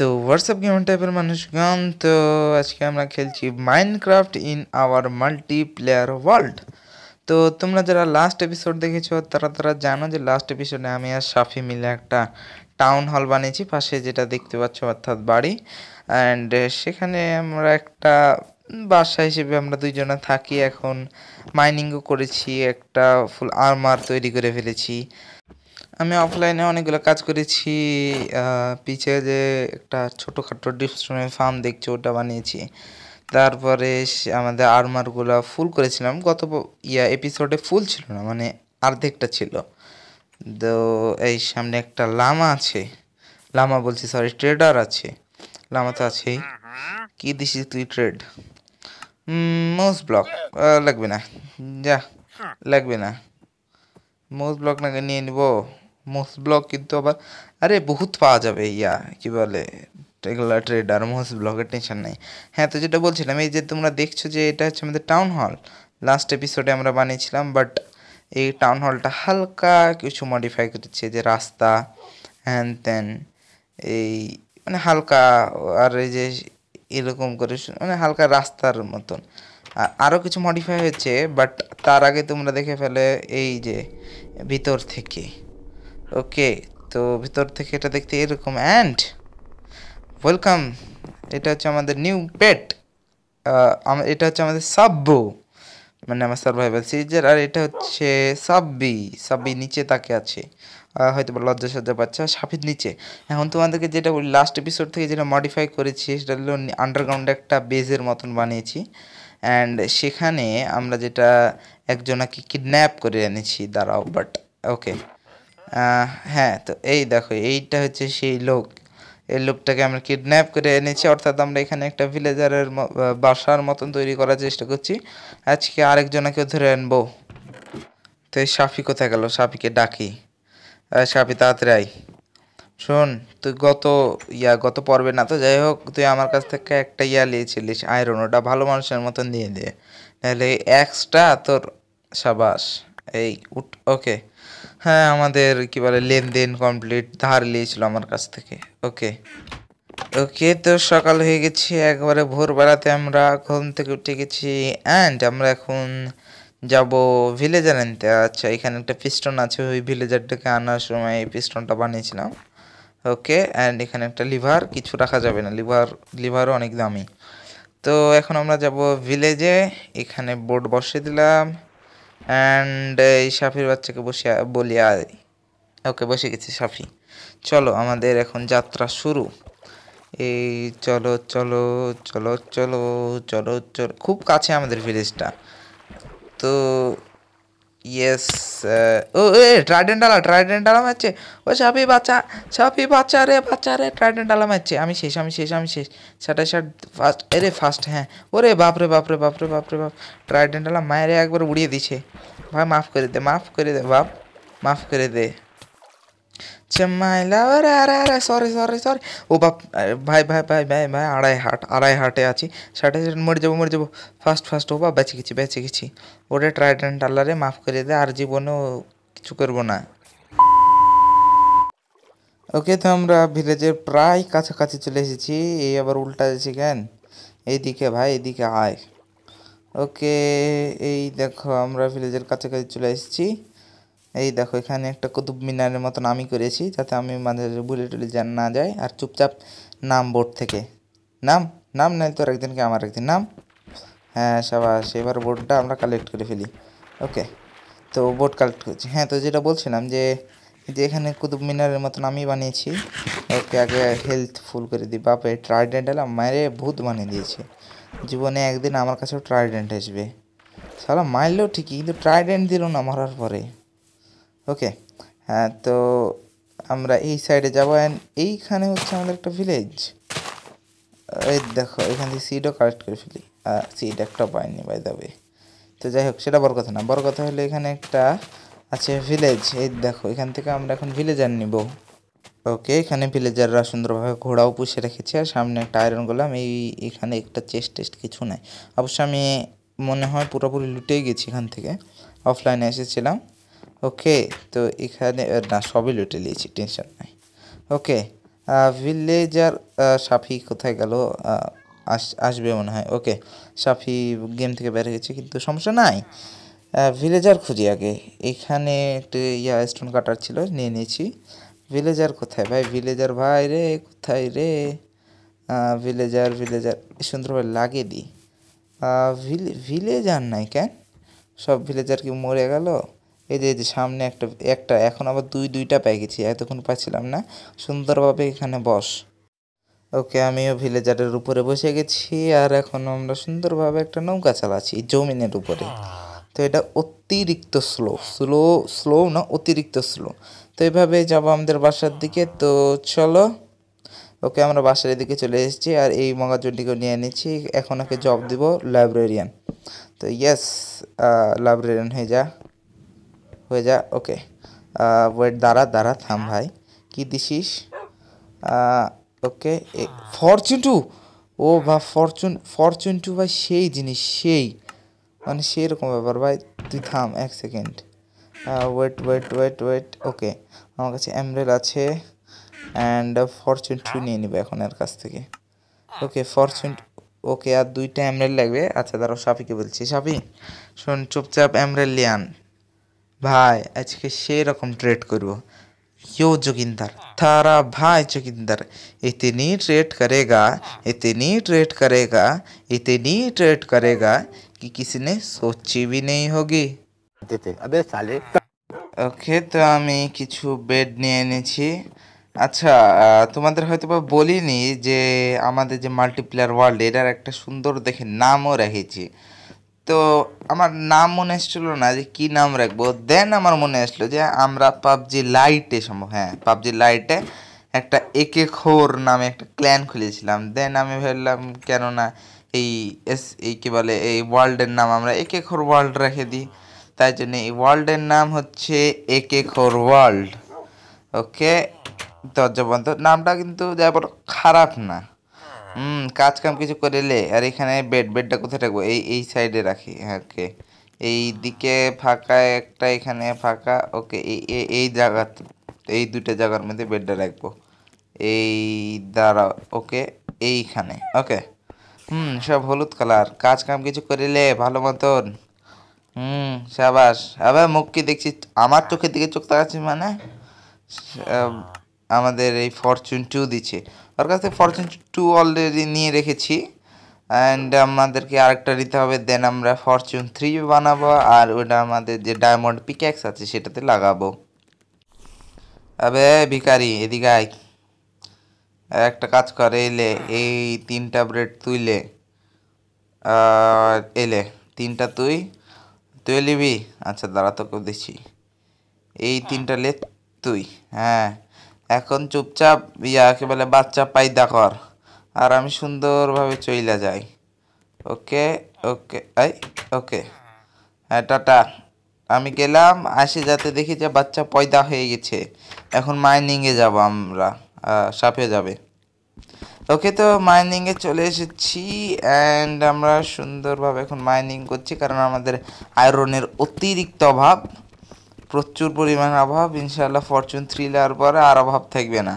তো WhatsApp game টাইপের মানুষগণ তো আজকে আমরা খেলছি Minecraft in our multiplayer world তো তোমরা যারা লাস্ট এপিসোড দেখেছো তারা তারা জানো যে লাস্ট এপিসোডে আমি আর সাফি মিলে একটা টাউন হল বানিয়েছি পাশে যেটা দেখতে পাচ্ছ অর্থাৎ বাড়ি অ্যান্ড সেখানে আমরা একটা বাসা হিসেবে আমরা দুইজনে থাকি এখন মাইনিংও করেছি একটা ফুল আর্মার তৈরি করে ফেলেছি আমি অফলাইনে অনেকগুলো কাজ করেছি পিছে যে একটা ছোটোখাটো ডিপস্টমের ফার্ম দেখছি ওটা বানিয়েছি তারপরে আমাদের আর্মারগুলো ফুল করেছিলাম গত ইয়া এপিসোডে ফুল ছিল না মানে আর্ধেকটা ছিল তো এই সামনে একটা লামা আছে লামা বলছি সরি ট্রেডার আছে লামা তো আছেই কী দিছিস তুই ট্রেড মোজ ব্লক লাগবে না যা লাগবে না মোজ ব্লক নাকি নিয়ে নিবো মোস ব্লগ কিন্তু আবার আরে বহুত পাওয়া যাবে ইয়া কি বলে এগুলা ট্রেডার মোস ব্লগের টেনশন নেই হ্যাঁ তো যেটা বলছিলাম এই যে তোমরা দেখছো যে এটা হচ্ছে আমাদের টাউন হল লাস্ট এপিসোডে আমরা বানিয়েছিলাম বাট এই টাউন হলটা হালকা কিছু মডিফাই করেছে যে রাস্তা হ্যান ত্যান এই মানে হালকা আর এই যে এরকম করে মানে হালকা রাস্তার মতন আরও কিছু মডিফাই হয়েছে বাট তার আগে তোমরা দেখে ফেলে এই যে ভিতর থেকে ওকে তো ভিতর থেকে এটা দেখতে এরকম অ্যান্ড ওয়েলকাম এটা হচ্ছে আমাদের নিউ পেট এটা হচ্ছে আমাদের সাব্বু মানে আমার সার্ভাইভাল সিরিজের আর এটা হচ্ছে সাব্বি সাব্বি নিচে তাকে আছে হয়তো বা লজ্জা সজ্জা পাচ্ছে সাফির নিচে এখন তোমাদেরকে যেটা বলি লাস্ট এপিসোড থেকে যেটা মডিফাই করেছি সেটা হলো আন্ডারগ্রাউন্ডে একটা বেজের মতন বানিয়েছি অ্যান্ড সেখানে আমরা যেটা একজনাকে কিডন্যাপ করে এনেছি দাঁড়াও বাট ওকে হ্যাঁ তো এই দেখো এইটা হচ্ছে সেই লোক এই লোকটাকে আমরা কিডন্যাপ করে এনেছি অর্থাৎ আমরা এখানে একটা ভিলেজারের বাসার মতন তৈরি করার চেষ্টা করছি আজকে আরেকজনাকে ধরে আনবো তো এই সাফি কোথায় গেল সাফিকে ডাকি সাফি তাড়াতাড়ি শোন তুই গত ইয়া গত পর্বে না তো যাই হোক তুই আমার কাছ থেকে একটা ইয়া নিয়েছিলিস আয়রন ওটা ভালো মানুষের মতন নিয়ে দে নাহলে এক্সট্রা তোর সাবাস এই উঠ ওকে হ্যাঁ আমাদের কি বলে লেনদেন কমপ্লিট ধার লিয়েছিল আমার কাছ থেকে ওকে ওকে তো সকাল হয়ে গেছি একবারে ভোরবেলাতে আমরা ঘুম থেকে উঠে গেছি অ্যান্ড আমরা এখন যাব ভিলেজার আনতে আচ্ছা এখানে একটা পিস্টন আছে ওই ভিলেজারটাকে আনার সময় এই পিস্টনটা বানিয়েছিলাম ওকে অ্যান্ড এখানে একটা লিভার কিছু রাখা যাবে না লিভার লিভারও অনেক দামি তো এখন আমরা যাব ভিলেজে এখানে বোর্ড বসিয়ে দিলাম অ্যান্ড uh, এই সাফির বাচ্চাকে বসে বলি আয় ওকে বসে গেছি সাফি চলো আমাদের এখন যাত্রা শুরু এই চলো চলো চলো চলো চলো চলো খুব কাছে আমাদের ভিলেজটা তো यस ओ ट्राइडेंट डाला ट्राइडेंट डाला ম্যাচে ও সাপি বাচ্চা সাপি বাচ্চা রে বাচ্চা রে ট্রাইডেন্ট ডালা ম্যাচে আমি শেষ আমি শেষ আমি শেষ সাটা সাট ফার্স্ট আরে ফার্স্ট হ্যাঁ ওরে বাপরে বাপরে বাপরে বাপরে বাপ ট্রাইডেন্ট ডালা মায়ের একবার উড়িয়ে দিছে ভাই মাফ করে দে মাফ করে দে বাপ মাফ করে দে চেম্মাই লাভার আরে আরে সরি সরি সরি ও বাপ ভাই ভাই ভাই ভাই ভাই আড়াই হাট আড়াই হাটে আছি সাড়ে মরে যাবো মরে যাবো ফার্স্ট ফার্স্ট ও বা বেঁচে গেছি বেঁচে গেছি ওটা ট্রাইডেন্ট আল্লাহরে মাফ করে দে আর জীবনেও কিছু করবো না ওকে তো আমরা ভিলেজের প্রায় কাছাকাছি চলে এসেছি এই আবার উল্টা এসেছি কেন এইদিকে ভাই এদিকে আয় ওকে এই দেখো আমরা ভিলেজের কাছাকাছি চলে এসেছি এই দেখো এখানে একটা কুতুব মিনারের মতন আমি করেছি যাতে আমি মাঝে বুলে টুলে যান না যায় আর চুপচাপ নাম বোর্ড থেকে নাম নাম নাই তোর একদিনকে আমার একদিন নাম হ্যাঁ সাবাস এবার বোর্ডটা আমরা কালেক্ট করে ফেলি ওকে তো বোর্ড কালেক্ট করছি হ্যাঁ তো যেটা বলছিলাম যে যে এখানে কুতুব মিনারের মতন আমি বানিয়েছি ওকে আগে হেলথ ফুল করে দিই বাপে ট্রাইডেন্ট এলাম মায়ের ভূত বানিয়ে দিয়েছে জীবনে একদিন আমার কাছেও ট্রাইডেন্ট আসবে সালা মারলেও ঠিকই কিন্তু ট্রাইডেন্ট দিল না মারার পরে ওকে হ্যাঁ তো আমরা এই সাইডে যাবো অ্যান্ড এইখানে হচ্ছে আমাদের একটা ভিলেজ এই দেখো এখান থেকে সিটও কালেক্ট করে ফেলি সিট একটা পাইনি বাই দাবে তো যাই হোক সেটা বড় কথা না বড় কথা হলো এখানে একটা আছে ভিলেজ এই দেখো এখান থেকে আমরা এখন ভিলেজার নিব ওকে এখানে ভিলেজাররা সুন্দরভাবে ঘোড়াও পুষে রেখেছে আর সামনে একটা আয়রন করলাম এই এখানে একটা চেস্ট টেস্ট কিছু নাই অবশ্য আমি মনে হয় পুরোপুরি লুটেই গেছি এখান থেকে অফলাইনে এসেছিলাম ওকে তো এখানে না সবই লুটে নিয়েছি টেনশন নাই ওকে ভিলেজার সাফি কোথায় গেল আসবে মনে হয় ওকে সাফি গেম থেকে বের গেছে কিন্তু সমস্যা নাই ভিলেজার খুঁজি আগে এখানে একটা ইয়া স্টোন কাটার ছিল নিয়ে নিয়েছি ভিলেজার কোথায় ভাই ভিলেজার ভাই রে কোথায় রে ভিলেজার ভিলেজার সুন্দরভাবে লাগে দিই ভিলেজার নাই কেন সব ভিলেজার কি মরে গেল এই যে সামনে একটা একটা এখন আবার দুই দুইটা পেয়ে গেছি এতক্ষণ পাচ্ছিলাম না সুন্দরভাবে এখানে বস ওকে আমিও ভিলেজারের উপরে বসে গেছি আর এখন আমরা সুন্দরভাবে একটা নৌকা চালাচ্ছি জমিনের উপরে তো এটা অতিরিক্ত স্লো স্লো স্লো না অতিরিক্ত স্লো তো এভাবে যাবো আমাদের বাসার দিকে তো চলো ওকে আমরা বাসার দিকে চলে এসেছি আর এই মগাজনটিকে নিয়ে নিচ্ছি এখন ওকে জব দিব লাইব্রেরিয়ান তো ইয়েস লাইব্রেরিয়ান হয়ে যা হয়ে যা ওকে ওয়েট দাঁড়া দাঁড়া থাম ভাই কি দিছিস ওকে ফরচুন টু ও বা ফরচুন ফরচুন টু ভাই সেই জিনিস সেই মানে রকম ব্যাপার ভাই তুই থাম এক second wait wait wait wait okay আমার কাছে অ্যামরেল আছে অ্যান্ড ফরচুন টু নিয়ে নিবে এখন এর কাছ থেকে ওকে ফরচুন ওকে আর দুইটা অ্যামরেল লাগবে আচ্ছা দাঁড়াও সাফিকে বলছি সাফি শোন চুপচাপ অ্যামরেল লিয়ান ভাই আজকে সেরকম ট্রেড করব यो जोगिंदर थारा भाई जोगिंदर इतनी ट्रेड करेगा इतनी এতে करेगा ট্রেড করেগা करेगा कि किसी সোচি ভি নেই হোগি দেতে আবে সালে ওকে তো আমি কিছু বেড নিয়ে এনেছি আচ্ছা তোমাদের হয়তো বা বলিনি যে আমাদের যে মাল্টিপ্লেয়ার ওয়ার্ল্ড এটার একটা সুন্দর দেখে নামও রেখেছি তো আমার নাম মনে এসেছিলো না যে কি নাম রাখবো দেন আমার মনে আসলো যে আমরা পাবজি লাইটে সম্ভব হ্যাঁ পাবজি লাইটে একটা একে খোর নামে একটা ক্ল্যান খুলেছিলাম দেন আমি ভাবলাম কেননা এই এস এই কী বলে এই ওয়ার্ল্ডের নাম আমরা একে খোর ওয়ার্ল্ড রেখে দিই তাই জন্য এই ওয়ার্ল্ডের নাম হচ্ছে একে খোর ওয়ার্ল্ড ওকে দরজা বন্ধ নামটা কিন্তু যাই বলো খারাপ না হুম কাজ কাম কিছু লে আর এখানে বেড বেডটা কোথায় রাখবো এই এই সাইডে রাখি হ্যাঁ ওকে এই দিকে ফাঁকা একটা এখানে ফাঁকা ওকে এই এই জায়গা এই দুটো জায়গার মধ্যে বেডটা রাখবো এই দ্বারা ওকে এইখানে ওকে হুম সব হলুদ কালার কাজ কাম কিছু করিলে ভালো মতন হুম সাবাস আবার মুখ কি দেখছি আমার চোখের দিকে চোখ তাকাচ্ছিস মানে আমাদের এই ফরচুন টু দিচ্ছে ওর কাছে ফরচুন টু অলরেডি নিয়ে রেখেছি অ্যান্ড আমাদেরকে আরেকটা নিতে হবে দেন আমরা ফরচুন থ্রি বানাবো আর ওটা আমাদের যে ডায়মন্ড পিক্যাক্স আছে সেটাতে লাগাবো আবে ভিকারি এদিকে আয় একটা কাজ করে এলে এই তিনটা ব্রেড তুইলে এলে তিনটা তুই তুই নিবি আচ্ছা দাঁড়া তোকে দিচ্ছি এই তিনটা লে তুই হ্যাঁ এখন চুপচাপ ইয়াকে বলে বাচ্চা পায়দা কর আর আমি সুন্দরভাবে চইলা যাই ওকে ওকে এই ওকে হ্যাঁ টাটা আমি গেলাম আসে যাতে দেখি যে বাচ্চা পয়দা হয়ে গেছে এখন মাইনিংয়ে যাব আমরা সাপে যাবে ওকে তো মাইনিংয়ে চলে এসেছি অ্যান্ড আমরা সুন্দরভাবে এখন মাইনিং করছি কারণ আমাদের আয়রনের অতিরিক্ত অভাব প্রচুর পরিমাণ অভাব ইনশাআল্লাহ ফরচুন থ্রি লাগার পরে আর অভাব থাকবে না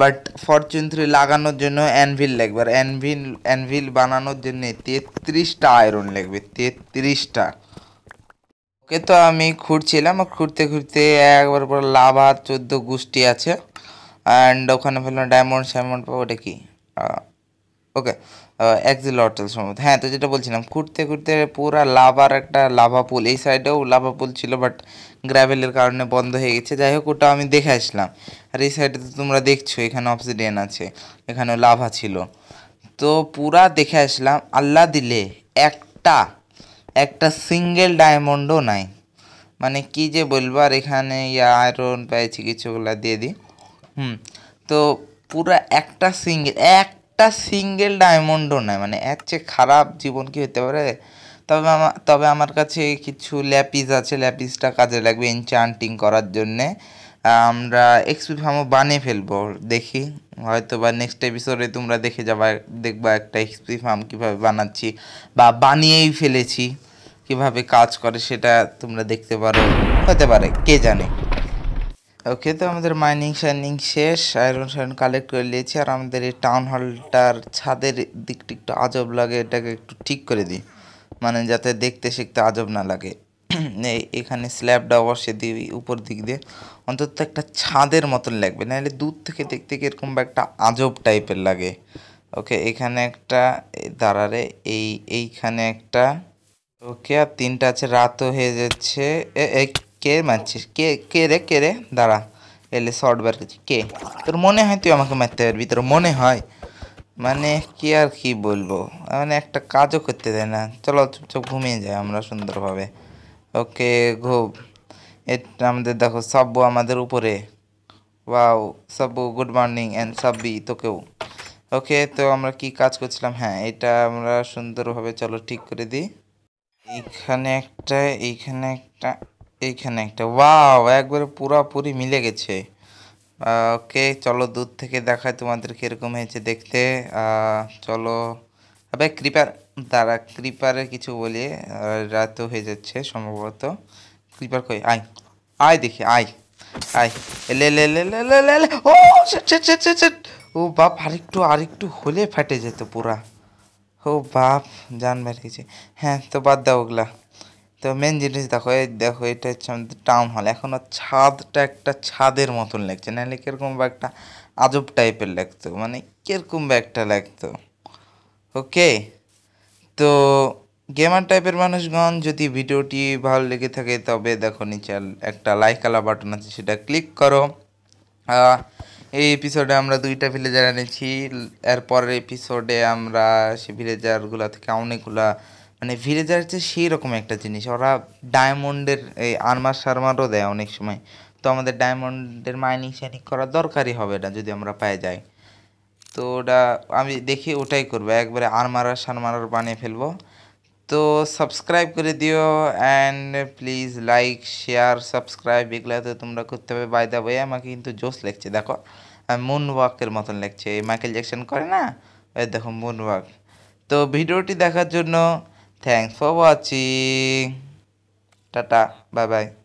বাট ফরচুন থ্রি লাগানোর জন্য অ্যানভিল লাগবে আর অ্যানভিল অ্যানভিল বানানোর জন্য তেত্রিশটা আয়রন লাগবে তেত্রিশটা ওকে তো আমি খুঁড়ছিলাম খুঁড়তে খুঁড়তে একবার পর লাভা চোদ্দো গোষ্ঠী আছে অ্যান্ড ওখানে ফেললাম ডায়মন্ড শ্যামন্ড পাবো ওটা কি ওকে অ্যাক্সিলটাল সম্ভবত হ্যাঁ তো যেটা বলছিলাম ঘুরতে ঘুরতে পুরা লাভার একটা লাভা পুল এই সাইডেও লাভা পুল ছিল বাট গ্র্যাভেলের কারণে বন্ধ হয়ে গেছে যাই হোক ওটা আমি দেখে আসলাম আর এই সাইডে তো তোমরা দেখছো এখানে অপসিডিয়ান আছে এখানেও লাভা ছিল তো পুরা দেখে আসলাম আল্লাহ দিলে একটা একটা সিঙ্গেল ডায়মন্ডও নাই মানে কি যে বলবো আর এখানে ইয়া আয়রন পেয়েছি কিছুগুলা দিয়ে দিই হুম তো পুরা একটা সিঙ্গেল এক একটা সিঙ্গেল ডায়মন্ডও নয় মানে এর চেয়ে খারাপ জীবন কি হতে পারে তবে তবে আমার কাছে কিছু ল্যাপিস আছে ল্যাপিসটা কাজে লাগবে এনচান্টিং করার জন্যে আমরা এক্সপি ফার্মও বানিয়ে ফেলবো দেখি হয়তো বা নেক্সট এপিসোডে তোমরা দেখে যাবা দেখবা একটা এক্সপি ফার্ম কীভাবে বানাচ্ছি বা বানিয়েই ফেলেছি কিভাবে কাজ করে সেটা তোমরা দেখতে পারো হতে পারে কে জানে ওকে তো আমাদের মাইনিং শাইনিং শেষ আয়রন শাইন কালেক্ট করে নিয়েছি আর আমাদের এই টাউন হলটার ছাদের দিকটি একটু আজব লাগে এটাকে একটু ঠিক করে দিই মানে যাতে দেখতে শিখতে আজব না লাগে এখানে স্ল্যাবটা অবশ্যই দিই উপর দিক দিয়ে অন্তত একটা ছাদের মতন লাগবে নাহলে দূর থেকে দেখতে এরকম একটা আজব টাইপের লাগে ওকে এখানে একটা দাঁড়ারে এই এইখানে একটা ওকে আর তিনটা আছে রাতও হয়ে যাচ্ছে এক কে মারছিস কে কে রে কে রে দাঁড়া এলে শর্ট বার করছি কে তোর মনে হয় তুই আমাকে মারতে পারবি তোর মনে হয় মানে কি আর কি বলবো মানে একটা কাজও করতে দেয় না চলো চুপচাপ ঘুমিয়ে যাই আমরা সুন্দরভাবে ওকে ঘুম এটা আমাদের দেখো সাব্বু আমাদের উপরে wow Sabbu good morning and Sabbi তোকেও ওকে তো আমরা কি কাজ করছিলাম হ্যাঁ এটা আমরা সুন্দরভাবে চলো ঠিক করে দিই এখানে একটা এইখানে একটা এইখানে একটা ওয়াও একবারে পুরাপুরি মিলে গেছে ওকে চলো দূর থেকে দেখায় তোমাদের কীরকম হয়েছে দেখতে চলো আবে ক্রিপার দ্বারা ক্রিপারের কিছু বলে রাত হয়ে যাচ্ছে সম্ভবত ক্রিপার কই আয় আয় দেখি আয় আয় লে লে লে লে ও ও বাপ আরেকটু আরেকটু হলে ফেটে যেত পুরা ও বাপ জান বেড়ে হ্যাঁ তো বাদ দাও ওগুলা তো মেন জিনিস দেখো এই দেখো এটা হচ্ছে আমাদের টাউন হল এখনও ছাদটা একটা ছাদের মতন লাগছে নাহলে কীরকম বা একটা আজব টাইপের লাগতো মানে কীরকম বা একটা লাগতো ওকে তো গেমার টাইপের মানুষগণ যদি ভিডিওটি ভালো লেগে থাকে তবে দেখো নিচে একটা লাইক আলা বাটন আছে সেটা ক্লিক করো এই এপিসোডে আমরা দুইটা ভিলেজার এনেছি এরপরের এপিসোডে আমরা সে ভিলেজারগুলো থেকে অনেকগুলা মানে ভিলেজার হচ্ছে সেই রকম একটা জিনিস ওরা ডায়মন্ডের এই আরমার সারমারও দেয় অনেক সময় তো আমাদের ডায়মন্ডের মাইনিং শাইনিং করা দরকারই হবে না যদি আমরা পায়ে যাই তো ওটা আমি দেখি ওটাই করবো একবারে আরমারার সারমারার বানিয়ে ফেলবো তো সাবস্ক্রাইব করে দিও and please like share subscribe এগুলো তো তোমরা করতে হবে বাই দা বই আমাকে কিন্তু জোস লেগছে দেখো মুন ওয়াকের মতন এই মাইকেল জ্যাকসন করে না দেখো মুন ওয়াক তো ভিডিওটি দেখার জন্য Thanks for watching. Tata. Bye bye.